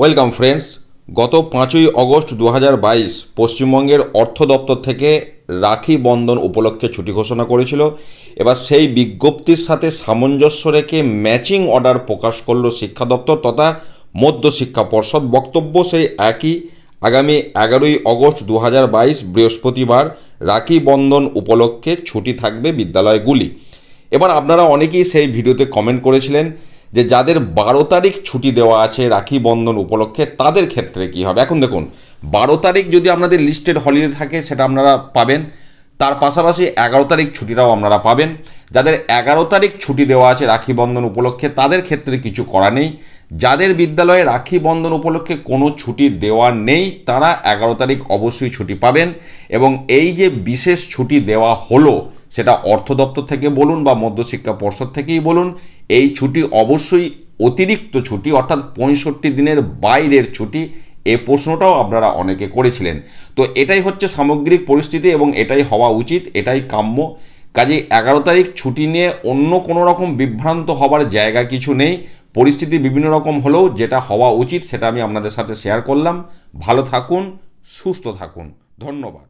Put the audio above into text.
welcome friends গত পাঁচই August দু বাইশ পশ্চিমবঙ্গের অর্থ দপ্তর থেকে রাখি বন্ধন উপলক্ষে ছুটি ঘোষণা করেছিল এবার সেই বিজ্ঞপ্তির সাথে সামঞ্জস্য রেখে ম্যাচিং অর্ডার প্রকাশ করল শিক্ষা দপ্তর তথা মধ্য শিক্ষা পর্ষদ বক্তব্য সেই একই আগামী এগারোই অগস্ট দু বৃহস্পতিবার রাখি বন্ধন উপলক্ষে ছুটি থাকবে বিদ্যালয়গুলি এবার আপনারা অনেকেই সেই ভিডিওতে কমেন্ট করেছিলেন যে যাদের বারো তারিখ ছুটি দেওয়া আছে রাখি বন্ধন উপলক্ষে তাদের ক্ষেত্রে কি হবে এখন দেখুন বারো তারিখ যদি আপনাদের লিস্টেড হলিডে থাকে সেটা আপনারা পাবেন তার পাশাপাশি এগারো তারিখ ছুটিটাও আপনারা পাবেন যাদের এগারো তারিখ ছুটি দেওয়া আছে রাখি বন্ধন উপলক্ষে তাদের ক্ষেত্রে কিছু করা নেই যাদের বিদ্যালয়ে রাখি বন্ধন উপলক্ষে কোনো ছুটি দেওয়া নেই তারা এগারো তারিখ অবশ্যই ছুটি পাবেন এবং এই যে বিশেষ ছুটি দেওয়া হলো সেটা অর্থ দপ্তর থেকে বলুন বা মধ্যশিক্ষা পর্ষদ থেকেই বলুন এই ছুটি অবশ্যই অতিরিক্ত ছুটি অর্থাৎ পঁয়ষট্টি দিনের বাইরের ছুটি এ প্রশ্নটাও আপনারা অনেকে করেছিলেন তো এটাই হচ্ছে সামগ্রিক পরিস্থিতি এবং এটাই হওয়া উচিত এটাই কাম্য কাজে এগারো তারিখ ছুটি নিয়ে অন্য কোনো রকম বিভ্রান্ত হবার জায়গা কিছু নেই পরিস্থিতি বিভিন্ন রকম হলেও যেটা হওয়া উচিত সেটা আমি আপনাদের সাথে শেয়ার করলাম ভালো থাকুন সুস্থ থাকুন ধন্যবাদ